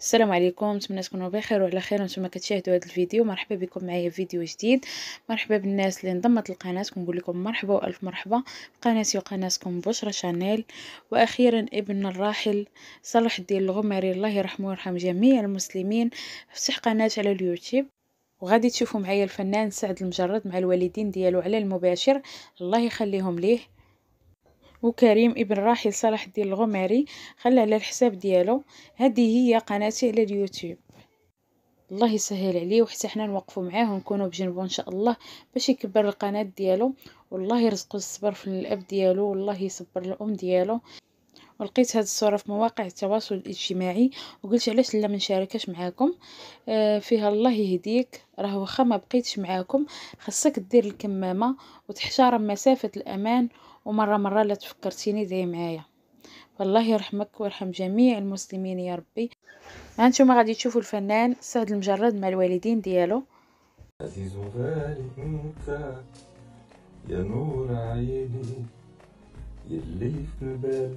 السلام عليكم نتمنى تكونوا بخير وعلى خير نتوما كتشاهدوا هذا الفيديو مرحبا بكم معايا في فيديو جديد مرحبا بالناس اللي انضمت للقناه كنقول لكم مرحبا والف مرحبا قناتي وقناتكم بشرة شانيل واخيرا ابن الراحل صلاح الدين الغمري الله يرحمه ويرحم جميع المسلمين فتح قناه على اليوتيوب وغادي تشوفوا معايا الفنان سعد المجرد مع الوالدين ديالو على المباشر الله يخليهم ليه وكريم ابن راحل صلاح الدين الغماري خلى على الحساب ديالو هذه هي قناتي على اليوتيوب الله يسهل عليه وحتى حنا نوقفوا معاه ونكونوا بجنبه ان شاء الله باش يكبر القناه ديالو والله يرزقو الصبر في الاب ديالو والله يصبر الام ديالو ولقيت هاد الصورة في مواقع التواصل الاجتماعي وقلت علاش لا منشاركش معاكم آه، فيها الله يهديك راه واخا ما بقيتش معاكم خاصك دير الكمامه وتحترم مسافه الامان ومره مره لا تفكرتيني دعي معايا والله يرحمك ويرحم جميع المسلمين يا ربي هانتوما غادي تشوفوا الفنان سعد المجرد مع الوالدين ديالو عزيز وغالي انت يا نور عيني يلي في البال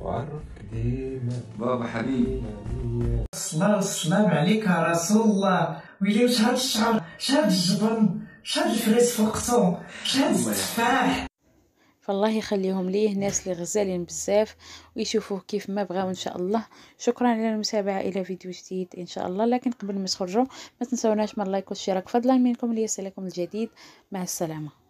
وعارفك ديما بابا حبيبي الصلاة والسلام عليك يا رسول الله ويلي واش هاد الشعر وش هاد الجبن وش هاد الفريس فوقتو وش هاد التفاح فالله يخليهم ليه ناس اللي غزالين بزاف ويشوفوه كيف ما بغاو ان شاء الله شكرا على المتابعه الى فيديو جديد ان شاء الله لكن قبل ما تخرجوا ما تنسوناش من لايك والاشتراك فضلا منكم ليصلكم الجديد مع السلامه